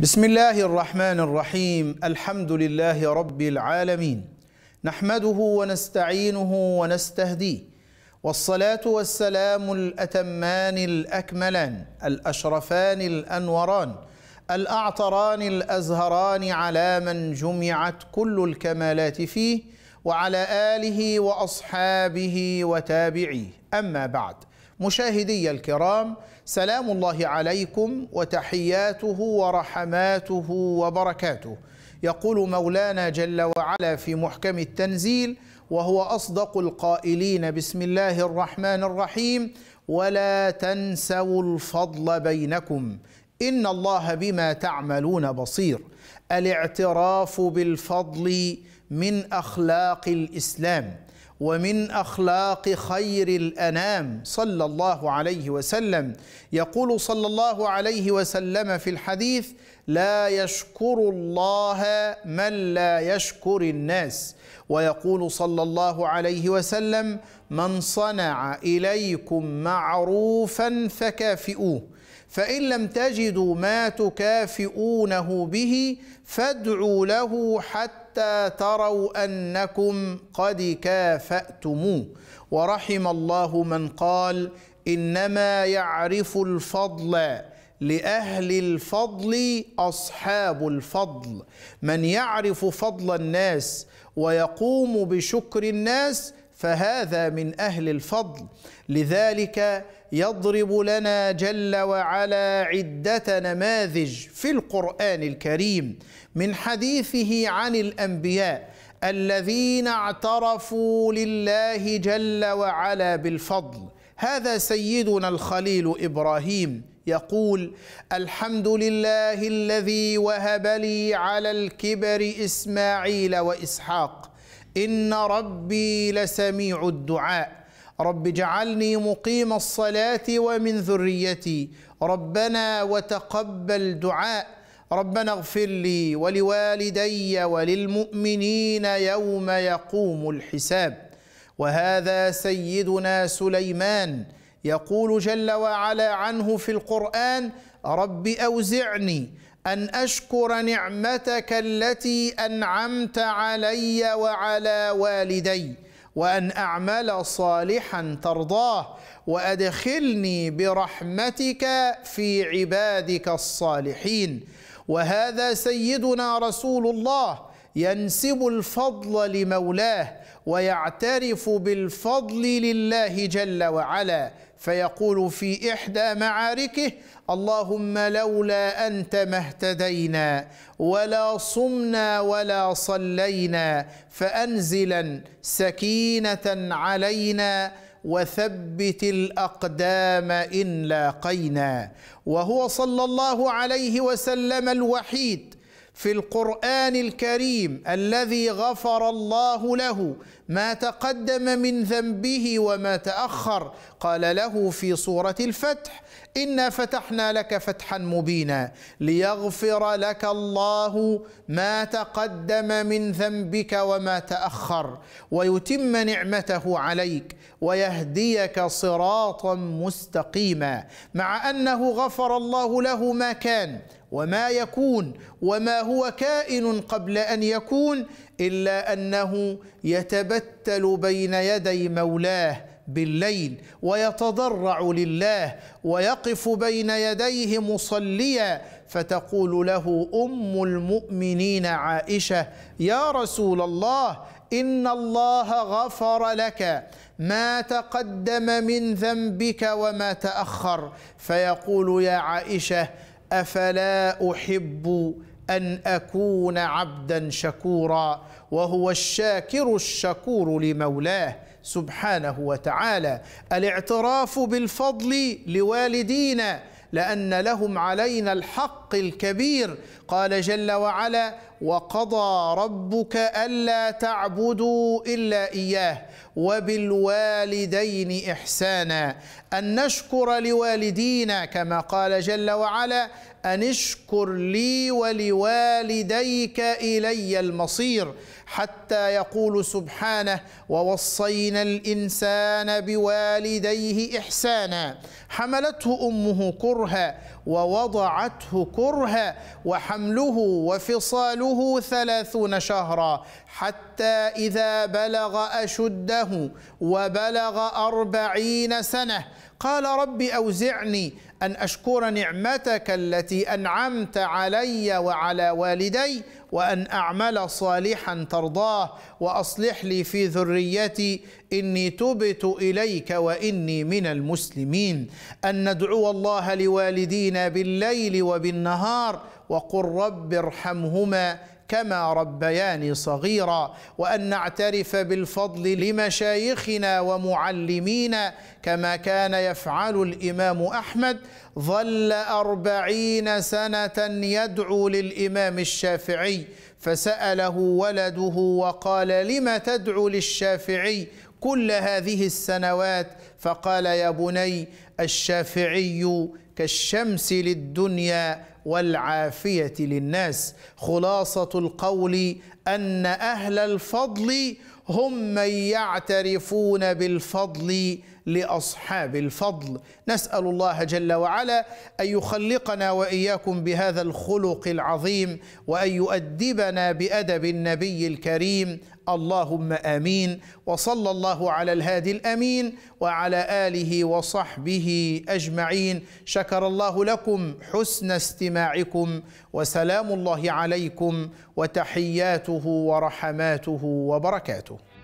بسم الله الرحمن الرحيم الحمد لله رب العالمين نحمده ونستعينه ونستهديه والصلاه والسلام الاتمان الاكملان الاشرفان الانوران الاعطران الازهران على من جمعت كل الكمالات فيه وعلى اله واصحابه وتابعيه اما بعد مشاهدي الكرام سلام الله عليكم وتحياته ورحماته وبركاته يقول مولانا جل وعلا في محكم التنزيل وهو اصدق القائلين بسم الله الرحمن الرحيم ولا تنسوا الفضل بينكم ان الله بما تعملون بصير الاعتراف بالفضل من اخلاق الاسلام ومن اخلاق خير الانام صلى الله عليه وسلم يقول صلى الله عليه وسلم في الحديث لا يشكر الله من لا يشكر الناس ويقول صلى الله عليه وسلم من صنع اليكم معروفا فكافئوه فان لم تجدوا ما تكافئونه به فادعوا له حتى حتى تروا أنكم قد كافأتموه ورحم الله من قال إنما يعرف الفضل لأهل الفضل أصحاب الفضل من يعرف فضل الناس ويقوم بشكر الناس فهذا من اهل الفضل لذلك يضرب لنا جل وعلا عده نماذج في القران الكريم من حديثه عن الانبياء الذين اعترفوا لله جل وعلا بالفضل هذا سيدنا الخليل ابراهيم يقول الحمد لله الذي وهب لي على الكبر اسماعيل واسحاق إن ربي لسميع الدعاء رب اجعلني مقيم الصلاة ومن ذريتي ربنا وتقبل دعاء ربنا اغفر لي ولوالدي وللمؤمنين يوم يقوم الحساب وهذا سيدنا سليمان يقول جل وعلا عنه في القرآن رب أوزعني أن أشكر نعمتك التي أنعمت علي وعلى والدي وأن أعمل صالحا ترضاه وأدخلني برحمتك في عبادك الصالحين وهذا سيدنا رسول الله ينسب الفضل لمولاه ويعترف بالفضل لله جل وعلا فيقول في احدى معاركه اللهم لولا انت ما اهتدينا ولا صمنا ولا صلينا فانزلا سكينه علينا وثبت الاقدام ان لاقينا وهو صلى الله عليه وسلم الوحيد في القرآن الكريم الذي غفر الله له ما تقدم من ذنبه وما تاخر قال له في سوره الفتح انا فتحنا لك فتحا مبينا ليغفر لك الله ما تقدم من ذنبك وما تاخر ويتم نعمته عليك ويهديك صراطا مستقيما مع انه غفر الله له ما كان وما يكون وما هو كائن قبل ان يكون الا انه يتبتل بين يدي مولاه بالليل ويتضرع لله ويقف بين يديه مصليا فتقول له ام المؤمنين عائشه يا رسول الله ان الله غفر لك ما تقدم من ذنبك وما تاخر فيقول يا عائشه افلا احب ان اكون عبدا شكورا وهو الشاكر الشكور لمولاه سبحانه وتعالى الاعتراف بالفضل لوالدينا لان لهم علينا الحق الكبير قال جل وعلا وقضى ربك الا تعبدوا الا اياه وبالوالدين احسانا ان نشكر لوالدينا كما قال جل وعلا أن اشكر لي ولوالديك إلي المصير حتى يقول سبحانه ووصينا الإنسان بوالديه إحسانا حملته أمه كرها ووضعته كرها وحمله وفصاله ثلاثون شهرا حتى إذا بلغ أشده وبلغ أربعين سنة قال رب أوزعني أن أشكر نعمتك التي أنعمت علي وعلى والدي وأن أعمل صالحا ترضاه وأصلح لي في ذريتي إني تبت إليك وإني من المسلمين أن ندعو الله لوالدينا بالليل وبالنهار وقل رب ارحمهما كما ربياني صغيرا وان نعترف بالفضل لمشايخنا ومعلمينا كما كان يفعل الامام احمد ظل اربعين سنه يدعو للامام الشافعي فساله ولده وقال لم تدعو للشافعي كل هذه السنوات فقال يا بني الشافعي كالشمس للدنيا والعافيه للناس خلاصه القول ان اهل الفضل هم من يعترفون بالفضل لاصحاب الفضل نسال الله جل وعلا ان يخلقنا واياكم بهذا الخلق العظيم وان يؤدبنا بادب النبي الكريم اللهم امين وصلى الله على الهادي الامين وعلى اله وصحبه اجمعين شكر الله لكم حسن استماعكم وسلام الله عليكم وتحياته ورحماته وبركاته